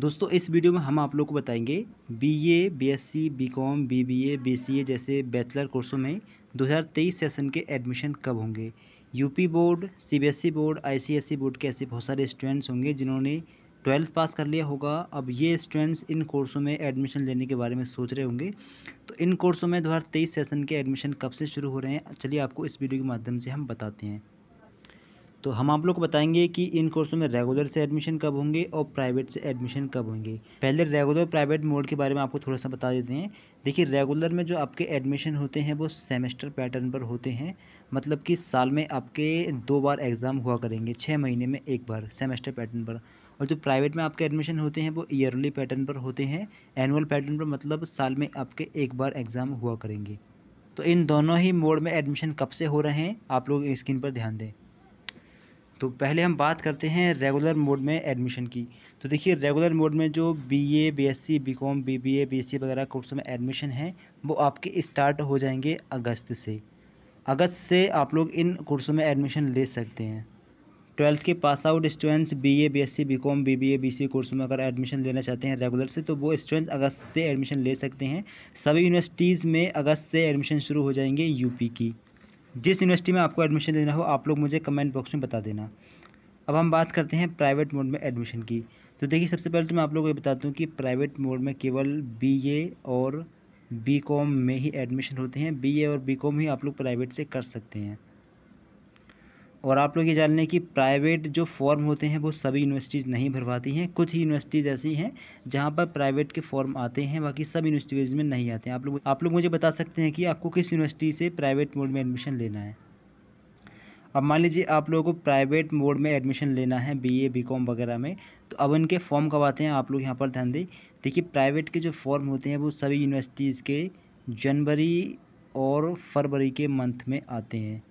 दोस्तों इस वीडियो में हम आप लोग को बताएंगे BA, BSc, BCom, BBA, BCA जैसे बैचलर कोर्सों में 2023 सेशन के एडमिशन कब होंगे UP board CBSE board ICSE board के ऐसे बहुत सारे स्टूडेंट्स होंगे जिन्होंने ट्वेल्थ पास कर लिया होगा अब ये स्टूडेंट्स इन कोर्सों में एडमिशन लेने के बारे में सोच रहे होंगे तो इन कोर्सों में दो सेशन के एडमिशन कब से शुरू हो रहे हैं चलिए आपको इस वीडियो के माध्यम से हम बताते हैं तो हम आप लोग को बताएंगे कि इन कोर्सों में रेगुलर से एडमिशन कब होंगे और प्राइवेट से एडमिशन कब होंगे पहले रेगुलर प्राइवेट मोड के बारे में आपको थोड़ा सा बता देते हैं देखिए रेगुलर में जो आपके एडमिशन होते हैं वो सेमेस्टर पैटर्न पर होते हैं मतलब कि साल में आपके दो बार एग्ज़ाम हुआ करेंगे छः महीने में एक बार सेमेस्टर पैटर्न पर और जो प्राइवेट में आपके एडमिशन होते हैं वो ईयरली पैटर्न पर होते हैं एनुअल पैटर्न पर मतलब साल में आपके एक बार एग्ज़ाम हुआ करेंगे तो इन दोनों ही मोड में एडमिशन कब से हो रहे हैं आप लोग स्क्रीन पर ध्यान दें तो पहले हम बात करते हैं रेगुलर मोड में एडमिशन की तो देखिए रेगुलर मोड में जो B A B S C B com B B A B C वगैरह कोर्सों में एडमिशन है वो आपके स्टार्ट हो जाएंगे अगस्त से अगस्त से आप लोग इन कोर्सों में एडमिशन ले सकते हैं ट्वेल्थ के pass out students B A B S C B com B B A B C course में अगर एडमिशन लेना चाहते हैं रेगुलर से तो वो स्टूडेंट्स अगस्त से एडमिशन ले सकते हैं सभी यूनिवर्सिटीज़ में अगस्त से एडमिशन शुरू हो जाएंगे यूपी की जिस यूनिवर्सिटी में आपको एडमिशन लेना हो आप लोग मुझे कमेंट बॉक्स में बता देना अब हम बात करते हैं प्राइवेट मोड में एडमिशन की तो देखिए सबसे पहले तो मैं आप लोगों को ये बताता हूँ कि प्राइवेट मोड में केवल ए और कॉम में ही एडमिशन होते हैं ए और कॉम ही आप लोग प्राइवेट से कर सकते हैं और आप लोग ये जान लें कि प्राइवेट जो फॉर्म होते हैं वो सभी यूनिवर्सिटीज़ नहीं भरवाती हैं कुछ ही यूनिवर्सिटीज़ ऐसी हैं जहाँ पर प्राइवेट के फॉर्म आते हैं बाकी सब यूनिवर्सिटीज़ में नहीं आते हैं आप लोग आप लोग मुझे बता सकते हैं कि आपको किस यूनिवर्सिटी से प्राइवेट मोड में एडमिशन लेना है अब मान लीजिए आप लोगों को प्राइवेट मोड में एडमिशन लेना है बीए बीकॉम वगैरह में तो अब इनके फॉर्म कब आते हैं आप लोग यहाँ पर ध्यान दें देखिए प्राइवेट के जो फॉर्म होते हैं वो सभी यूनिवर्सिटीज़ के जनवरी और फरवरी के मंथ में आते हैं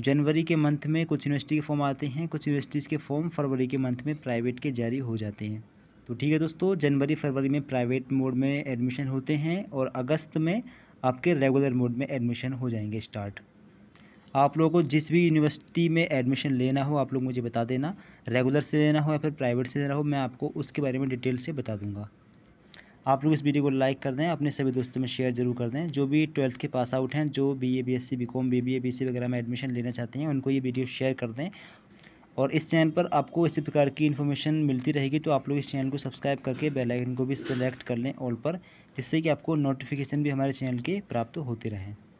जनवरी के मंथ में कुछ यूनिवर्सिटी के फॉर्म आते हैं कुछ यूनिवर्सिटीज़ के फॉर्म फरवरी के मंथ में प्राइवेट के जारी हो जाते हैं तो ठीक है दोस्तों जनवरी फरवरी में प्राइवेट मोड में एडमिशन होते हैं और अगस्त में आपके रेगुलर मोड में एडमिशन हो जाएंगे स्टार्ट आप लोगों को जिस भी यूनिवर्सिटी में एडमिशन लेना हो आप लोग मुझे बता देना रेगुलर से लेना हो या फिर प्राइवेट से लेना हो मैं आपको उसके बारे में डिटेल से बता दूंगा आप लोग इस वीडियो को लाइक कर दें अपने सभी दोस्तों में शेयर जरूर कर दें जो भी ट्वेल्थ के पास आउट हैं जो B A B S C B com B B A B C वगैरह में एडमिशन लेना चाहते हैं उनको ये वीडियो शेयर कर दें और इस चैनल पर आपको इसी प्रकार की इन्फॉर्मेशन मिलती रहेगी तो आप लोग इस चैनल को सब्सक्राइब करके बेल आइकन को भी सिलेक्ट कर लें ऑल पर जिससे कि आपको नोटिफिकेशन भी हमारे चैनल के प्राप्त होते रहें